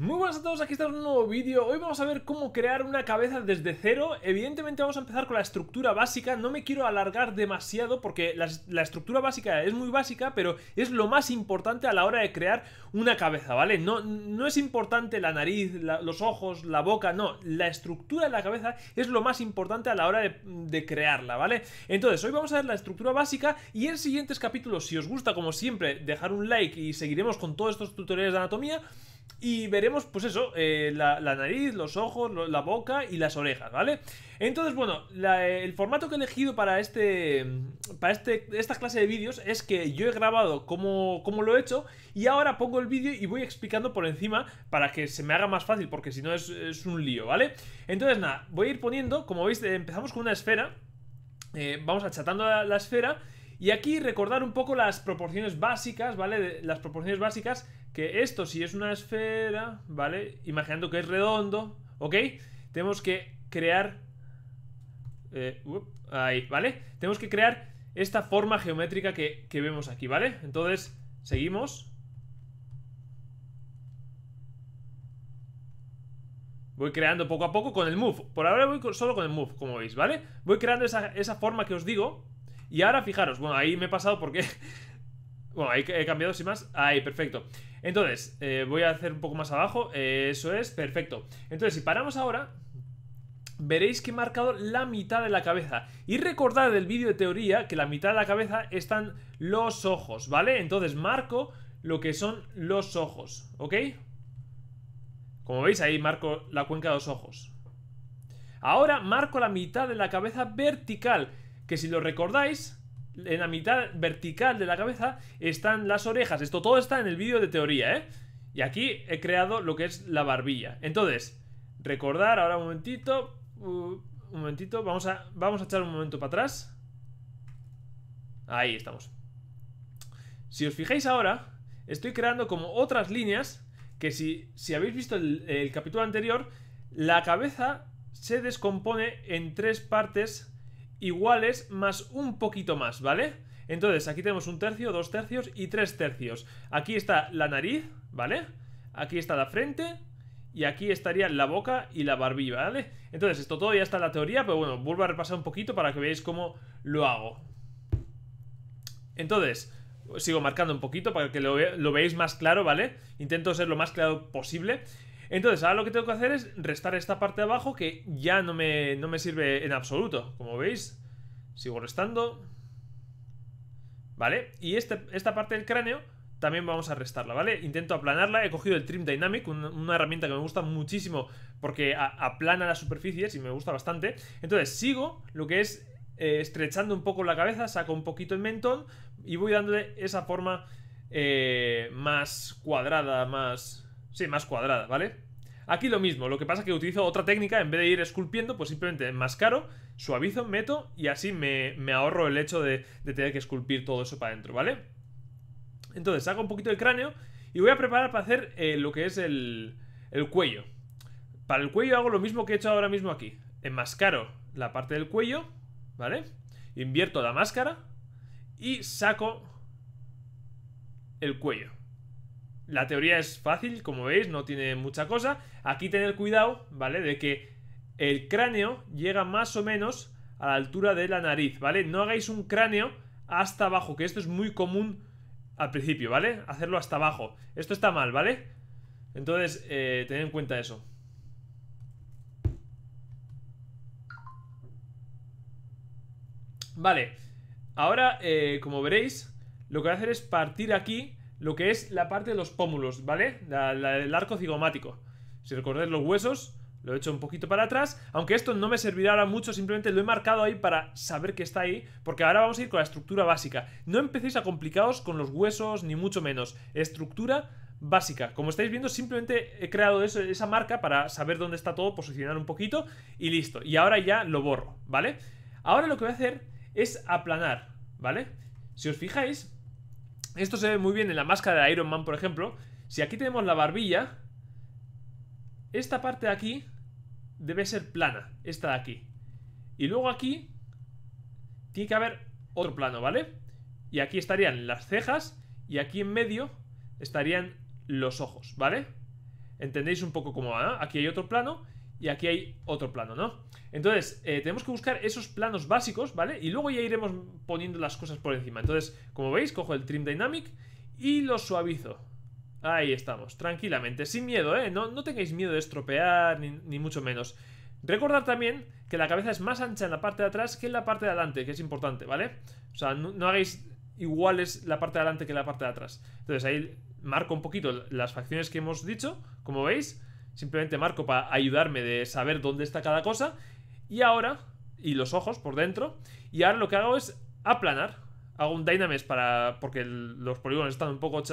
Muy buenas a todos, aquí está un nuevo vídeo Hoy vamos a ver cómo crear una cabeza desde cero Evidentemente vamos a empezar con la estructura básica No me quiero alargar demasiado porque la, estructura básica es muy básica Pero es lo más importante a la hora de crear una cabeza, ¿vale? No, no es importante la nariz, los ojos, la boca No, la estructura de la cabeza es lo más importante a la hora de, de crearla, ¿vale? Entonces, hoy vamos a ver la estructura básica Y en siguientes capítulos, si os gusta, como siempre, dejar un like Y seguiremos con todos estos tutoriales de anatomía y veremos, pues eso, eh, la, nariz, los ojos, la boca y las orejas, ¿vale? Entonces, bueno, eh, el formato que he elegido para este. Para este, esta clase de vídeos es que yo he grabado cómo, lo he hecho. Y ahora pongo el vídeo y voy explicando por encima para que se me haga más fácil, porque si no es, un lío, ¿vale? Entonces, nada, voy a ir poniendo, como veis, eh, empezamos con una esfera. vamos achatando la esfera. Y aquí recordar un poco las proporciones básicas, ¿vale? Las proporciones básicas que esto si es una esfera, ¿vale? Imaginando que es redondo, ¿ok? Tenemos que crear... Eh, ahí, ¿vale? Tenemos que crear esta forma geométrica que, vemos aquí, ¿vale? Entonces, seguimos. Voy creando poco a poco con el move. Por ahora voy solo con el move, como veis, ¿vale? Voy creando esa, esa forma que os digo. Y ahora, fijaros, bueno, ahí me he pasado porque Bueno, ahí he cambiado sin más. Ahí, perfecto. Entonces, eh, voy a hacer un poco más abajo. Eh, eso es, perfecto. Entonces, si paramos ahora, veréis que he marcado la mitad de la cabeza. Y recordad del vídeo de teoría que la mitad de la cabeza están los ojos, ¿vale? Entonces, marco lo que son los ojos, ¿ok? Como veis, ahí marco la cuenca de los ojos. Ahora marco la mitad de la cabeza vertical, que si lo recordáis, en la mitad vertical de la cabeza están las orejas. Esto todo está en el vídeo de teoría, ¿eh? Y aquí he creado lo que es la barbilla. Entonces, recordar ahora un momentito. Uh, un momentito, vamos a, vamos a echar un momento para atrás. Ahí estamos. Si os fijáis ahora, estoy creando como otras líneas que si, habéis visto el, el capítulo anterior, la cabeza se descompone en tres partes iguales más un poquito más, ¿vale? Entonces, aquí tenemos un tercio, dos tercios y tres tercios. Aquí está la nariz, ¿vale? Aquí está la frente y aquí estaría la boca y la barbilla, ¿vale? Entonces, esto todo ya está en la teoría, pero bueno, vuelvo a repasar un poquito para que veáis cómo lo hago. Entonces, sigo marcando un poquito para que lo, lo veáis más claro, ¿vale? Intento ser lo más claro posible. Entonces, ahora lo que tengo que hacer es restar esta parte de abajo que ya no me, no me sirve en absoluto. Como veis, sigo restando. ¿Vale? Y este, esta parte del cráneo también vamos a restarla, ¿vale? Intento aplanarla, he cogido el Trim Dynamic, una, herramienta que me gusta muchísimo porque aplana las superficies y me gusta bastante. Entonces sigo lo que es eh, estrechando un poco la cabeza, saco un poquito el mentón y voy dándole esa forma eh, más cuadrada, más Sí, más cuadrada, ¿vale? Aquí lo mismo, lo que pasa es que utilizo otra técnica, en vez de ir esculpiendo, pues simplemente enmascaro, suavizo, meto y así me, ahorro el hecho de, tener que esculpir todo eso para adentro, ¿vale? Entonces saco un poquito el cráneo y voy a preparar para hacer eh, lo que es el, el cuello. Para el cuello hago lo mismo que he hecho ahora mismo aquí. Enmascaro la parte del cuello, ¿vale? Invierto la máscara y saco el cuello. La teoría es fácil, como veis, no tiene mucha cosa. Aquí tener cuidado, ¿vale? De que el cráneo llega más o menos a la altura de la nariz, ¿vale? No hagáis un cráneo hasta abajo, que esto es muy común al principio, ¿vale? Hacerlo hasta abajo. Esto está mal, ¿vale? Entonces, eh, tened en cuenta eso. Vale, ahora, eh, como veréis, lo que voy a hacer es partir aquí lo que es la parte de los pómulos, ¿vale? La, el arco cigomático. Si recordáis los huesos, lo he hecho un poquito para atrás, aunque esto no me servirá ahora mucho, simplemente lo he marcado ahí para saber que está ahí, porque ahora vamos a ir con la estructura básica. No empecéis a complicaros con los huesos, ni mucho menos. Estructura básica. Como estáis viendo, simplemente he creado esa marca para saber dónde está todo, posicionar un poquito y listo. Y ahora ya lo borro, ¿vale? Ahora lo que voy a hacer es aplanar, ¿vale? Si os fijáis, esto se ve muy bien en la máscara de Iron Man, por ejemplo. Si aquí tenemos la barbilla, esta parte de aquí debe ser plana, esta de aquí. Y luego aquí tiene que haber otro plano, ¿vale? Y aquí estarían las cejas y aquí en medio estarían los ojos, ¿vale? ¿Entendéis un poco cómo Aquí hay otro plano y aquí hay otro plano, ¿no? Entonces, eh, tenemos que buscar esos planos básicos, ¿vale? Y luego ya iremos poniendo las cosas por encima. Entonces, como veis, cojo el Trim Dynamic y lo suavizo. Ahí estamos, tranquilamente, sin miedo, ¿eh? No, no tengáis miedo de estropear, ni, mucho menos. Recordar también que la cabeza es más ancha en la parte de atrás que en la parte de adelante, que es importante, ¿vale? O sea, no, no hagáis iguales la parte de adelante que la parte de atrás. Entonces ahí marco un poquito las facciones que hemos dicho, como veis, simplemente marco para ayudarme de saber dónde está cada cosa. Y ahora, y los ojos por dentro, y ahora lo que hago es aplanar. Hago un Dynamesh para, porque los polígonos están un poco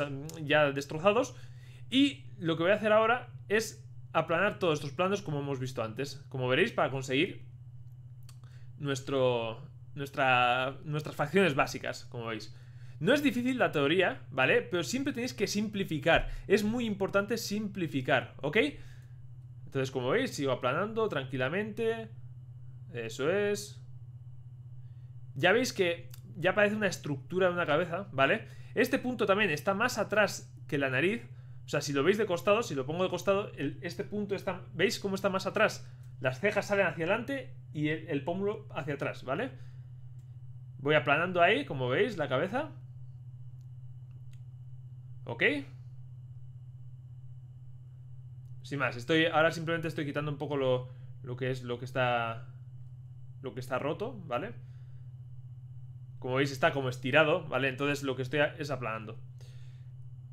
ya destrozados. Y lo que voy a hacer ahora es aplanar todos estos planos como hemos visto antes. Como veréis, para conseguir nuestro, nuestra, nuestras facciones básicas, como veis. No es difícil la teoría, ¿vale? Pero siempre tenéis que simplificar. Es muy importante simplificar, ¿ok? Entonces, como veis, sigo aplanando tranquilamente. Eso es. Ya veis que ya parece una estructura de una cabeza, ¿vale? Este punto también está más atrás que la nariz. O sea, si lo veis de costado, si lo pongo de costado, este punto está... ¿Veis cómo está más atrás? Las cejas salen hacia adelante y el, el pómulo hacia atrás, ¿vale? Voy aplanando ahí, como veis, la cabeza. ¿Ok? Sin más, estoy, ahora simplemente estoy quitando un poco lo, que es lo que está lo que está roto, ¿vale? Como veis está como estirado, ¿vale? Entonces lo que estoy es aplanando.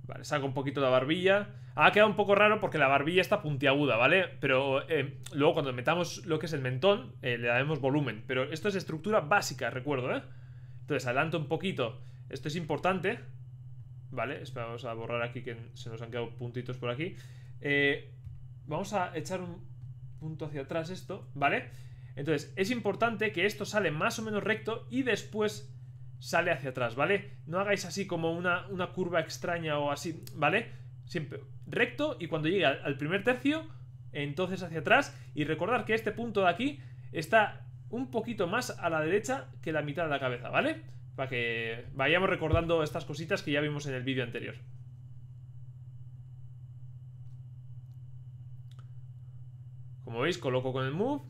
Vale, saco un poquito la barbilla. Ha quedado un poco raro porque la barbilla está puntiaguda, ¿vale? Pero eh, luego cuando metamos lo que es el mentón, eh, le daremos volumen. Pero esto es estructura básica, recuerdo, ¿eh? Entonces adelanto un poquito. Esto es importante. Vale, esperamos a borrar aquí que se nos han quedado puntitos por aquí. Eh, Vamos a echar un punto hacia atrás esto, ¿vale? Entonces, es importante que esto sale más o menos recto y después sale hacia atrás, ¿vale? No hagáis así como una, curva extraña o así, ¿vale? Siempre recto y cuando llegue al primer tercio, entonces hacia atrás. Y recordar que este punto de aquí está un poquito más a la derecha que la mitad de la cabeza, ¿vale? Para que vayamos recordando estas cositas que ya vimos en el vídeo anterior. Como veis, coloco con el move.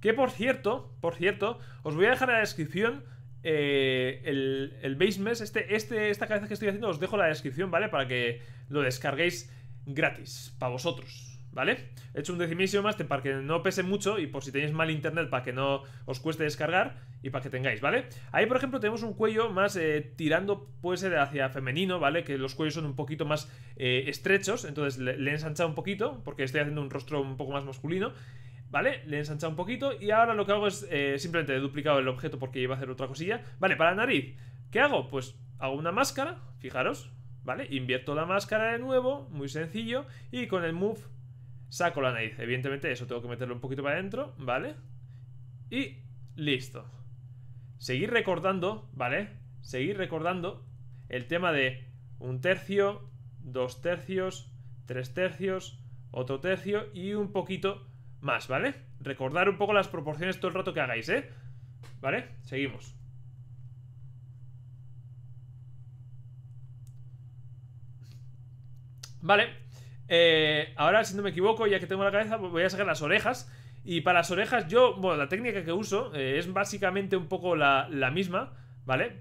Que por cierto, por cierto, os voy a dejar en la descripción eh, el, el base mesh este, este, esta cabeza que estoy haciendo, os dejo en la descripción, ¿vale? Para que lo descarguéis gratis, para vosotros. ¿vale? He hecho un decimísimo más para que no pese mucho y por si tenéis mal internet para que no os cueste descargar y para que tengáis, ¿vale? Ahí, por ejemplo, tenemos un cuello más eh, tirando, puede ser hacia femenino, ¿vale? Que los cuellos son un poquito más eh, estrechos, entonces le, he ensanchado un poquito porque estoy haciendo un rostro un poco más masculino. ¿Vale? Le he ensanchado un poquito y ahora lo que hago es eh, simplemente he duplicado el objeto porque iba a hacer otra cosilla. Vale, para la nariz, ¿qué hago? Pues hago una máscara, fijaros, ¿vale? Invierto la máscara de nuevo, muy sencillo, y con el move Saco la nariz. Evidentemente eso tengo que meterlo un poquito para adentro, ¿vale? Y listo. Seguir recordando, ¿vale? Seguir recordando el tema de un tercio, dos tercios, tres tercios, otro tercio y un poquito más, ¿vale? Recordar un poco las proporciones todo el rato que hagáis, ¿eh? ¿Vale? Seguimos. Vale, eh, ahora, si no me equivoco, ya que tengo la cabeza, voy a sacar las orejas. Y para las orejas, yo, bueno, la técnica que uso eh, es básicamente un poco la, la, misma, ¿vale?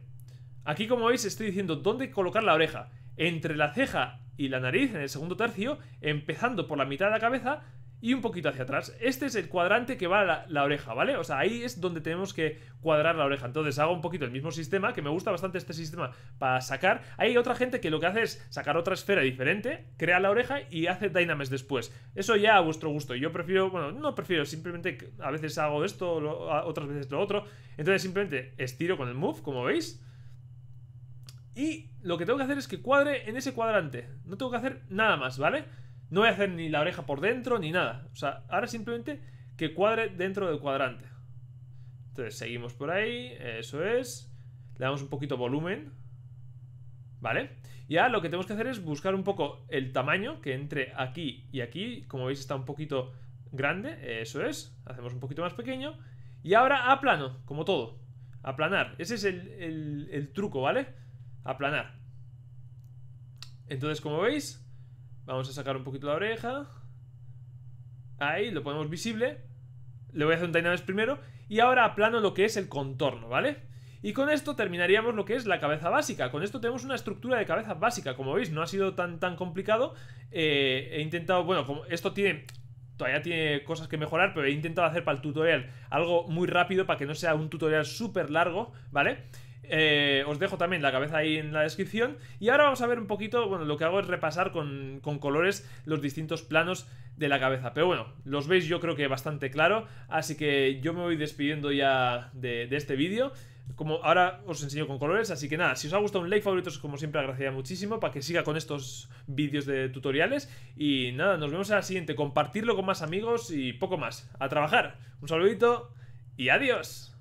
Aquí, como veis, estoy diciendo dónde colocar la oreja. Entre la ceja y la nariz, en el segundo tercio, empezando por la mitad de la cabeza, y un poquito hacia atrás. Este es el cuadrante que va a la, oreja, ¿vale? O sea, ahí es donde tenemos que cuadrar la oreja. Entonces hago un poquito el mismo sistema, que me gusta bastante este sistema para sacar. Hay otra gente que lo que hace es sacar otra esfera diferente, crea la oreja y hace dynamics después. Eso ya a vuestro gusto. Yo prefiero, bueno, no prefiero, simplemente a veces hago esto, otras veces lo otro. Entonces simplemente estiro con el move, como veis. Y lo que tengo que hacer es que cuadre en ese cuadrante. No tengo que hacer nada más, ¿vale? vale no voy a hacer ni la oreja por dentro ni nada. O sea, ahora simplemente que cuadre dentro del cuadrante. Entonces seguimos por ahí, eso es. Le damos un poquito volumen. ¿Vale? Y ahora lo que tenemos que hacer es buscar un poco el tamaño que entre aquí y aquí. Como veis está un poquito grande, eso es. Hacemos un poquito más pequeño. Y ahora aplano, como todo. Aplanar. Ese es el, el truco, ¿vale? Aplanar. Entonces, como veis, Vamos a sacar un poquito la oreja. Ahí, lo ponemos visible. Le voy a hacer un Dynamics primero. Y ahora aplano lo que es el contorno, ¿vale? Y con esto terminaríamos lo que es la cabeza básica. Con esto tenemos una estructura de cabeza básica. Como veis, no ha sido tan, tan complicado. Eh, he intentado, bueno, como esto tiene todavía tiene cosas que mejorar, pero he intentado hacer para el tutorial algo muy rápido para que no sea un tutorial súper largo, ¿vale? Eh, os dejo también la cabeza ahí en la descripción. Y ahora vamos a ver un poquito, bueno, lo que hago es repasar con, colores los distintos planos de la cabeza. Pero bueno, los veis yo creo que bastante claro, así que yo me voy despidiendo ya de, este vídeo. Como ahora os enseño con colores, así que nada, si os ha gustado un like, favoritos como siempre agradecería muchísimo para que siga con estos vídeos de tutoriales. Y nada, nos vemos en la siguiente, compartirlo con más amigos y poco más. A trabajar, un saludito y adiós.